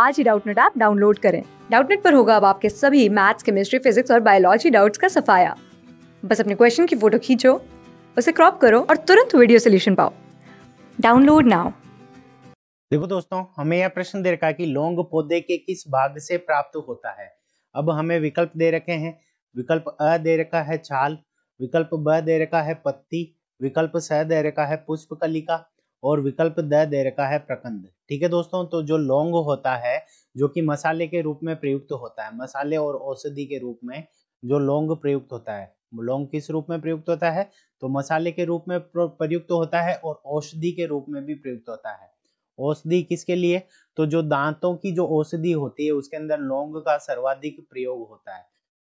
आज ही Doubtnut app download करें डाउटनेट पर होगा अब आपके सभी मैथ्स केमिस्ट्री फिजिक्स और बायोलॉजी डाउट्स का सफाया बस अपने क्वेश्चन की फोटो खींचो उसे क्रॉप करो और तुरंत वीडियो सोल्यूशन पाओ डाउनलोड नाउ देखो दोस्तों हमें यह प्रश्न दे रखा है कि लौंग पौधे के किस भाग से प्राप्त होता है अब हमें विकल्प दे रखे हैं विकल्प अ दे रखा है छाल विकल्प ब दे रखा है पत्ती विकल्प स दे रखा है पुष्प कलिका और विकल्प द दे रखा है प्रकंद ठीक है दोस्तों तो जो लौंग होता है जो कि मसाले के रूप में प्रयुक्त होता है मसाले और औषधि के रूप में जो लौंग प्रयुक्त होता है लौंग किस रूप में प्रयुक्त होता है तो मसाले के रूप में प्रयुक्त होता है और औषधि के रूप में भी प्रयुक्त होता है औषधि किसके लिए तो जो दांतों की जो औषधि होती है उसके अंदर लौंग का सर्वाधिक प्रयोग होता है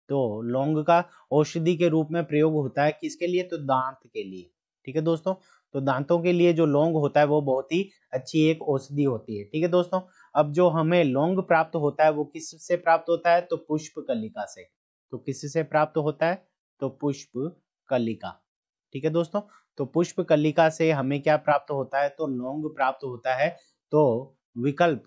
तो लौंग का औषधि के रूप में प्रयोग होता है किसके लिए तो दांत के लिए ठीक है दोस्तों तो दांतों के लिए जो लौंग होता है वो बहुत ही अच्छी एक औषधि होती है ठीक है दोस्तों अब जो हमें लौंग प्राप्त होता है वो किस से प्राप्त होता है तो पुष्प कलिका से तो किस से प्राप्त होता है तो पुष्प कलिका ठीक है दोस्तों तो पुष्प कलिका से हमें क्या प्राप्त होता है तो लौंग प्राप्त होता है तो विकल्प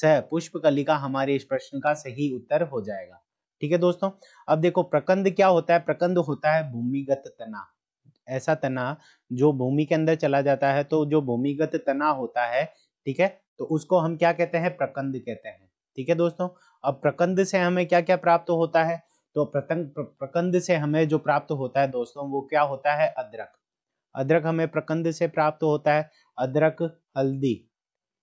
स पुष्प कलिका हमारे इस प्रश्न का सही उत्तर हो जाएगा ठीक है दोस्तों अब देखो प्रकंद क्या होता है प्रकंद होता है भूमिगत तना ऐसा तना जो भूमि के अंदर चला जाता है तो जो भूमिगत तना होता है ठीक है तो उसको हम क्या कहते हैं प्रकंद कहते हैं ठीक है दोस्तों अब प्रकंद से हमें क्या क्या प्राप्त होता है तो प्रतंग प्रकंद से हमें जो प्राप्त होता है दोस्तों वो क्या होता है अदरक अदरक हमें प्रकंद से प्राप्त होता है अदरक हल्दी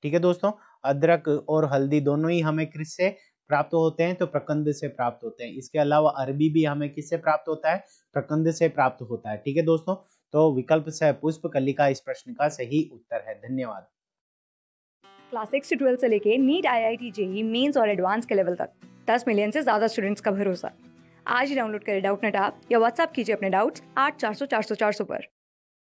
ठीक है दोस्तों अदरक और हल्दी दोनों ही हमें किस से प्राप्त होते हैं तो प्रकंद से प्राप्त होते हैं इसके अलावा अरबी भी हमें किससे प्राप्त होता है प्रकंद से प्राप्त होता है ठीक है दोस्तों तो विकल्प से पुष्प कलिका इस प्रश्न का सही उत्तर है धन्यवाद क्लास सिक्स से ट्वेल्थ से लेके NEET I I T JEE mains और एडवांस के लेवल तक दस मिलियन से ज्यादा स्टूडेंट्स का भरोसा आज ही डाउनलोड करें डाउट नेट आप या व्हाट्सअप कीजिए अपने डाउट्स आठ चार सौ चार सौ चार सौ पर